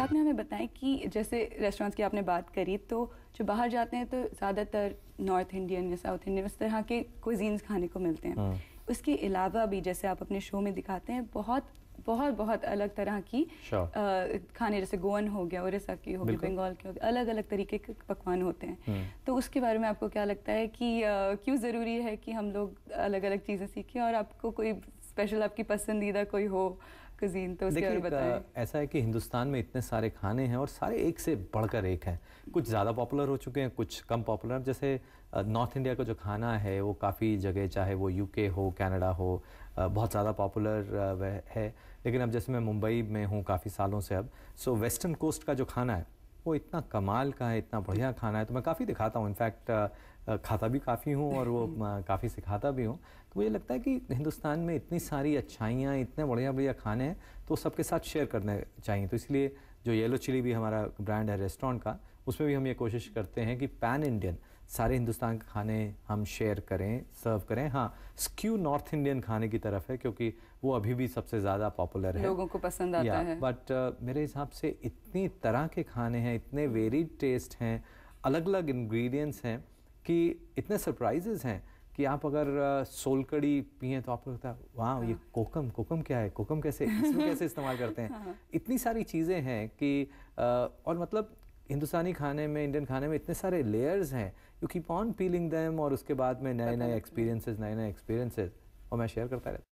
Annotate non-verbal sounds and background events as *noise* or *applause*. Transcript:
साथ में हमें बताएं कि जैसे रेस्टोरेंट्स की आपने बात करी तो जो बाहर जाते हैं तो ज़्यादातर नॉर्थ इंडियन या साउथ इंडियन उस तरह के कुजीन्स खाने को मिलते हैं हाँ। उसके अलावा भी जैसे आप अपने शो में दिखाते हैं बहुत बहुत बहुत अलग तरह की sure. आ, खाने जैसे गोवन हो गया उड़ीसा की हो गई बंगाल की हो गया अलग अलग तरीके के पकवान होते हैं hmm. तो उसके बारे में आपको क्या लगता है कि क्यों ज़रूरी है कि हम लोग अलग अलग चीज़ें सीखें और आपको कोई स्पेशल आपकी पसंदीदा कोई हो कजीन तो उसके बारे बताएं ऐसा है कि हिंदुस्तान में इतने सारे खाने हैं और सारे एक से बढ़कर एक हैं कुछ ज़्यादा पॉपुलर हो चुके हैं कुछ कम पॉपुलर जैसे नॉर्थ इंडिया का जो खाना है वो काफ़ी जगह चाहे वो यूके हो कनाडा हो बहुत ज़्यादा पॉपुलर है लेकिन अब जैसे मैं मुंबई में हूँ काफ़ी सालों से अब सो वेस्टर्न कोस्ट का जो खाना है वो इतना कमाल का है इतना बढ़िया खाना है तो मैं काफ़ी दिखाता हूँ इनफैक्ट खाता भी काफ़ी हूँ और वो *laughs* काफ़ी सिखाता भी हूँ तो मुझे लगता है कि हिंदुस्तान में इतनी सारी अच्छाइयाँ इतने बढ़िया बढ़िया खाने हैं तो सबके साथ शेयर करने चाहिए तो इसलिए जो येलो चिली भी हमारा ब्रांड है रेस्टोरेंट का उसमें भी हम ये कोशिश करते हैं कि पैन इंडियन सारे हिंदुस्तान के खाने हम शेयर करें सर्व करें हाँ स्क्यू नॉर्थ इंडियन खाने की तरफ है क्योंकि वो अभी भी सबसे ज़्यादा पॉपुलर है लोगों को पसंद आता है बट uh, मेरे हिसाब से इतनी तरह के खाने हैं इतने वेरीड टेस्ट हैं अलग अलग इन्ग्रीडियंट्स हैं कि इतने सरप्राइजेज हैं कि आप अगर uh, सोलकड़ी पिए तो आपको लगता है वाह ये हाँ। कोकम कोकम क्या है कोकम कैसे इसमें *laughs* कैसे इस्तेमाल करते हैं हाँ। इतनी सारी चीज़ें हैं कि uh, और मतलब हिंदुस्तानी खाने में इंडियन खाने में इतने सारे लेयर्स हैं you keep on peeling them और उसके बाद में नए नए एक्सपीरियंसेस नए नए एक्सपीरियंसेस और मैं शेयर करता रहता